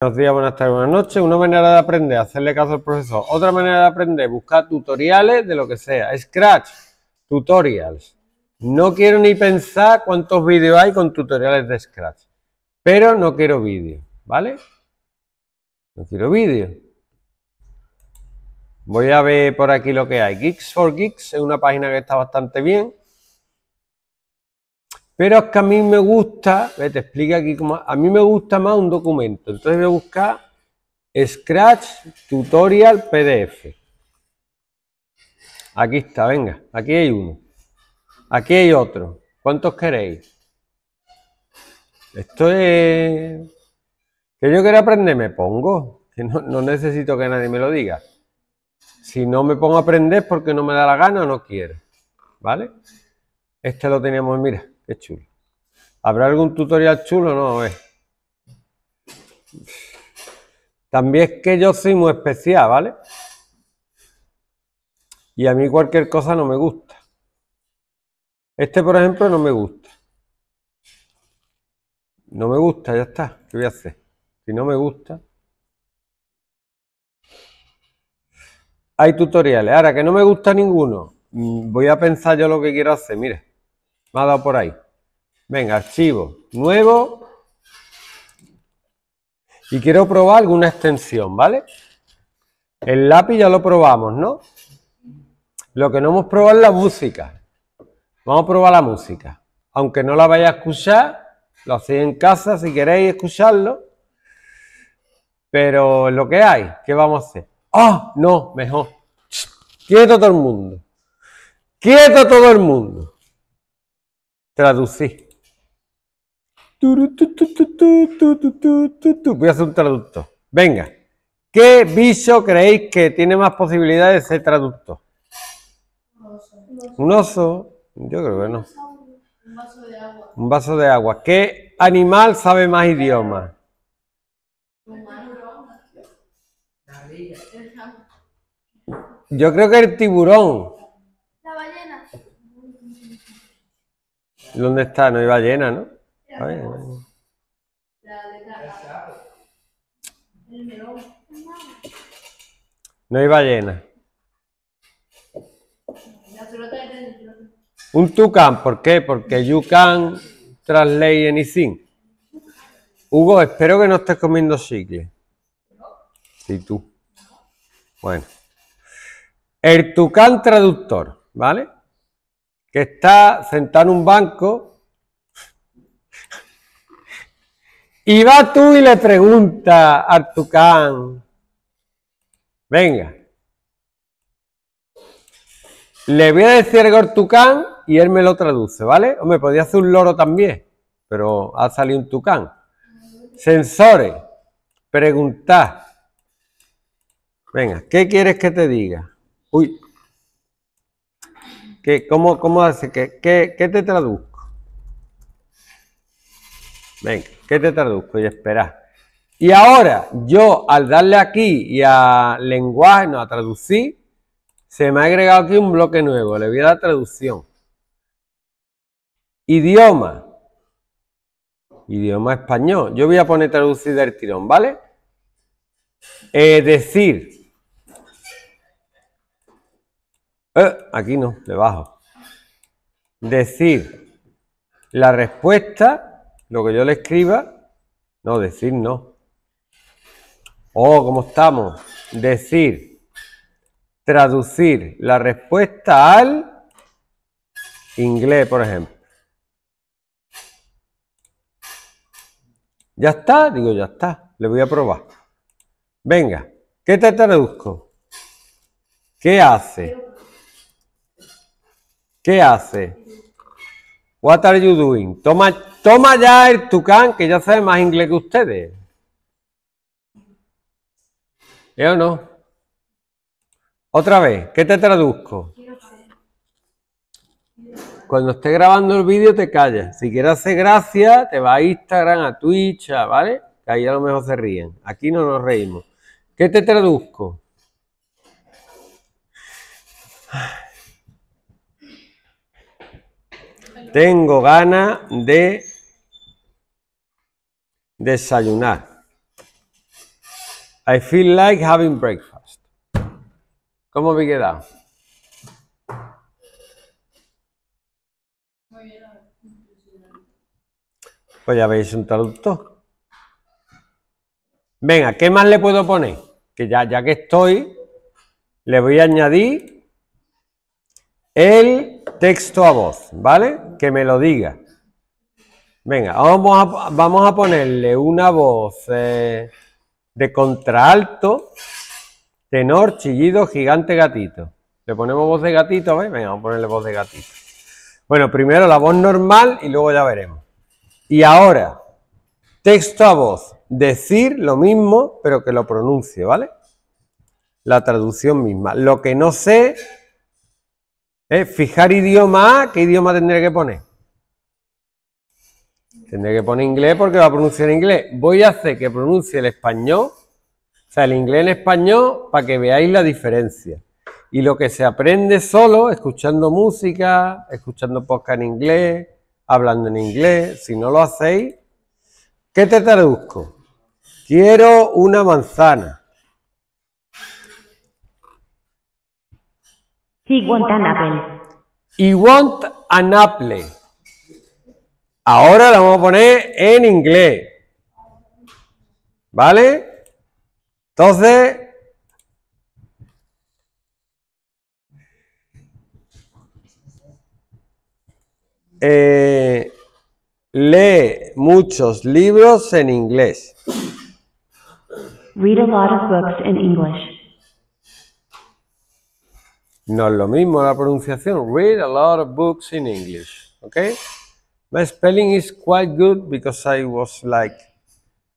Buenos días, buenas tardes, buenas noches. Una manera de aprender, hacerle caso al profesor. Otra manera de aprender, buscar tutoriales de lo que sea. Scratch, tutorials. No quiero ni pensar cuántos vídeos hay con tutoriales de Scratch. Pero no quiero vídeo, ¿vale? No quiero vídeo. Voy a ver por aquí lo que hay. Geeks for Geeks es una página que está bastante bien. Pero es que a mí me gusta, te explica aquí cómo, a mí me gusta más un documento. Entonces voy a buscar Scratch Tutorial PDF. Aquí está, venga, aquí hay uno. Aquí hay otro. ¿Cuántos queréis? Esto es... Que yo quiero aprender, me pongo. no, no necesito que nadie me lo diga. Si no me pongo a aprender porque no me da la gana o no quiero. ¿Vale? Este lo teníamos, mira. Es chulo. ¿Habrá algún tutorial chulo? No, es. También es que yo soy muy especial, ¿vale? Y a mí cualquier cosa no me gusta. Este, por ejemplo, no me gusta. No me gusta, ya está. ¿Qué voy a hacer? Si no me gusta. Hay tutoriales. Ahora, que no me gusta ninguno. Mm, voy a pensar yo lo que quiero hacer. Mire. Me ha dado por ahí. Venga, archivo, nuevo. Y quiero probar alguna extensión, ¿vale? El lápiz ya lo probamos, ¿no? Lo que no hemos probado es la música. Vamos a probar la música. Aunque no la vaya a escuchar, lo hacéis en casa si queréis escucharlo. Pero lo que hay, ¿qué vamos a hacer? ¡Ah! no, mejor. Quieto todo el mundo. Quieto todo el mundo. Traducir. Voy a hacer un traductor. Venga. ¿Qué bicho creéis que tiene más posibilidades de ser traducto? Un oso. Yo creo que no. Un vaso de agua. Un vaso de agua. ¿Qué animal sabe más idiomas? Yo creo que el tiburón. ¿Dónde está? No iba llena, ¿no? No iba llena. Un tucán, ¿por qué? Porque you can translate anything. Hugo, espero que no estés comiendo chicle. Sí, tú. Bueno. El tucán traductor, ¿vale? que está sentado en un banco y va tú y le pregunta a Tucán, venga, le voy a decir a Tucán y él me lo traduce, ¿vale? O me podría hacer un loro también, pero ha salido un Tucán. Sensores, preguntar. Venga, ¿qué quieres que te diga? Uy, cómo, cómo hace? ¿Qué, te traduzco? Ven, ¿qué te traduzco? Y espera. Y ahora, yo al darle aquí y a lenguaje, no, a traducir, se me ha agregado aquí un bloque nuevo. Le voy a dar traducción. Idioma. Idioma español. Yo voy a poner traducir del tirón, ¿vale? decir. Eh, aquí no, debajo. Decir la respuesta, lo que yo le escriba. No, decir no. Oh, como estamos? Decir, traducir la respuesta al inglés, por ejemplo. ¿Ya está? Digo, ya está. Le voy a probar. Venga, ¿qué te traduzco? ¿Qué hace? ¿Qué hace? What are you doing? Toma, toma ya el tucán, que ya sabe más inglés que ustedes. ¿Eh o no? Otra vez, ¿qué te traduzco? Cuando esté grabando el vídeo te callas. Si quieres hacer gracia, te va a Instagram, a Twitch, ¿vale? Que ahí a lo mejor se ríen. Aquí no nos reímos. ¿Qué te traduzco? Tengo ganas de desayunar. I feel like having breakfast. ¿Cómo me queda? Pues ya veis un traductor. Venga, ¿qué más le puedo poner? Que ya, ya que estoy, le voy a añadir el texto a voz, ¿vale? Que me lo diga. Venga, vamos a, vamos a ponerle una voz eh, de contraalto, tenor, chillido, gigante, gatito. Le ponemos voz de gatito, Venga, vamos a ponerle voz de gatito. Bueno, primero la voz normal y luego ya veremos. Y ahora, texto a voz. Decir lo mismo, pero que lo pronuncie, ¿vale? La traducción misma. Lo que no sé, ¿Eh? Fijar idioma ¿qué idioma tendré que poner? Tendré que poner inglés porque va a pronunciar inglés. Voy a hacer que pronuncie el español, o sea, el inglés en español, para que veáis la diferencia. Y lo que se aprende solo, escuchando música, escuchando podcast en inglés, hablando en inglés, si no lo hacéis, ¿qué te traduzco? Quiero una manzana. He want an apple. want an apple. Ahora la vamos a poner en inglés. ¿Vale? Entonces... Eh, lee muchos libros en inglés. Read a lot of books in English. No es lo mismo la pronunciación. Read a lot of books in English. Okay? My spelling is quite good because I was like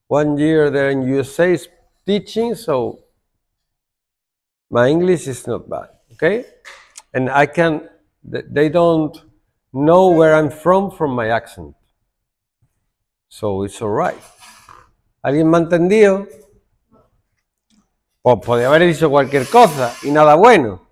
one year there in USA teaching, so my English is not bad. Okay? And I can, they don't know where I'm from from my accent. So it's alright. ¿Alguien me ha entendido? O pues podría haber dicho cualquier cosa y nada bueno.